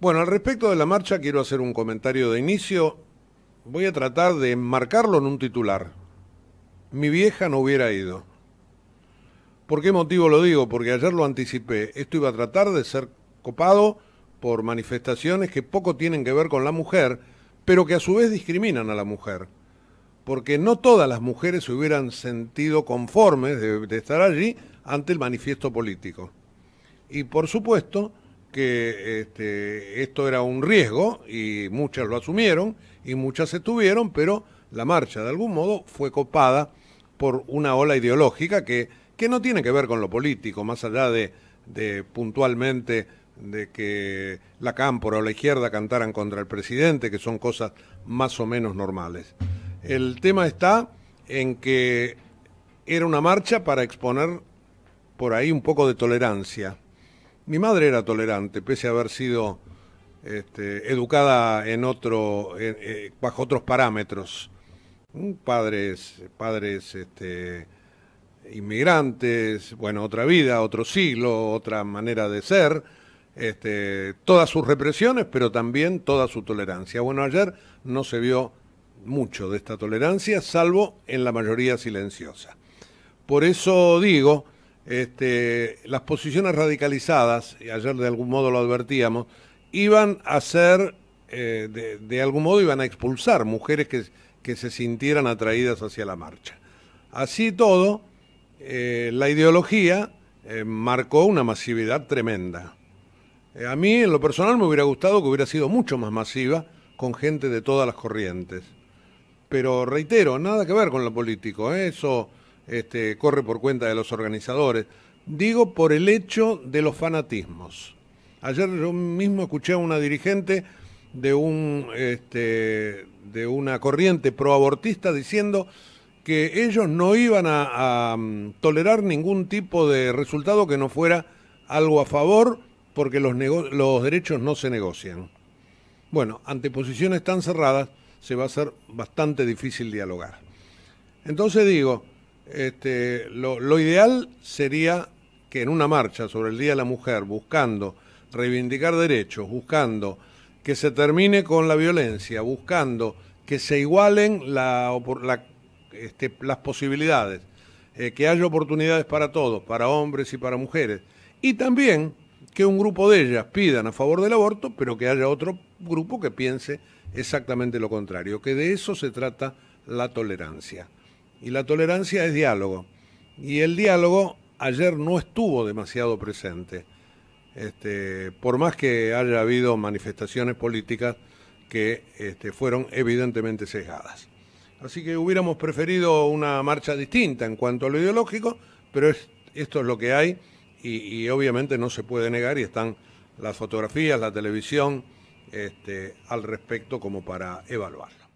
Bueno, al respecto de la marcha quiero hacer un comentario de inicio. Voy a tratar de enmarcarlo en un titular. Mi vieja no hubiera ido. ¿Por qué motivo lo digo? Porque ayer lo anticipé. Esto iba a tratar de ser copado por manifestaciones que poco tienen que ver con la mujer, pero que a su vez discriminan a la mujer. Porque no todas las mujeres se hubieran sentido conformes de estar allí ante el manifiesto político. Y por supuesto, que este, esto era un riesgo y muchas lo asumieron y muchas se tuvieron, pero la marcha de algún modo fue copada por una ola ideológica que, no tiene que ver con lo político, más allá de, de puntualmente de que la cámpora o la izquierda cantaran contra el presidente, que son cosas más o menos normales. El tema está en que era una marcha para exponer por ahí un poco de tolerancia mi madre era tolerante, pese a haber sido este, educada en otro, eh, bajo otros parámetros. Padres, padres este, inmigrantes, bueno, otra vida, otro siglo, otra manera de ser, este, todas sus represiones, pero también toda su tolerancia. Bueno, ayer no se vio mucho de esta tolerancia, salvo en la mayoría silenciosa. Por eso digo este, las posiciones radicalizadas, y ayer de algún modo lo advertíamos, iban a ser, eh, de, algún modo iban a expulsar mujeres que, que se sintieran atraídas hacia la marcha. Así todo, eh, la ideología eh, marcó una masividad tremenda. a mí, en lo personal, me hubiera gustado que hubiera sido mucho más masiva con gente de todas las corrientes. Pero reitero, nada que ver con lo político. Eso este, corre por cuenta de los organizadores. Digo por el hecho de los fanatismos. Ayer yo mismo escuché a una dirigente de, un, este, de una corriente proabortista diciendo que ellos no iban a, mm, tolerar ningún tipo de resultado que no fuera algo a favor porque los, los derechos no se negocian. Bueno, ante posiciones tan cerradas se va a ser bastante difícil dialogar. Entonces digo, este, lo, ideal sería que en una marcha sobre el Día de la Mujer, buscando reivindicar derechos, buscando que se termine con la violencia, buscando que se igualen este, las posibilidades, eh, que haya oportunidades para todos, para hombres y para mujeres, y también que un grupo de ellas pidan a favor del aborto, pero que haya otro grupo que piense exactamente lo contrario, que de eso se trata la tolerancia. Y la tolerancia es diálogo. Y el diálogo ayer no estuvo demasiado presente. Este, por más que haya habido manifestaciones políticas que este, fueron evidentemente sesgadas. Así que hubiéramos preferido una marcha distinta en cuanto a lo ideológico, pero esto es lo que hay y, obviamente no se puede negar y están las fotografías, la televisión este, al respecto como para evaluarlo.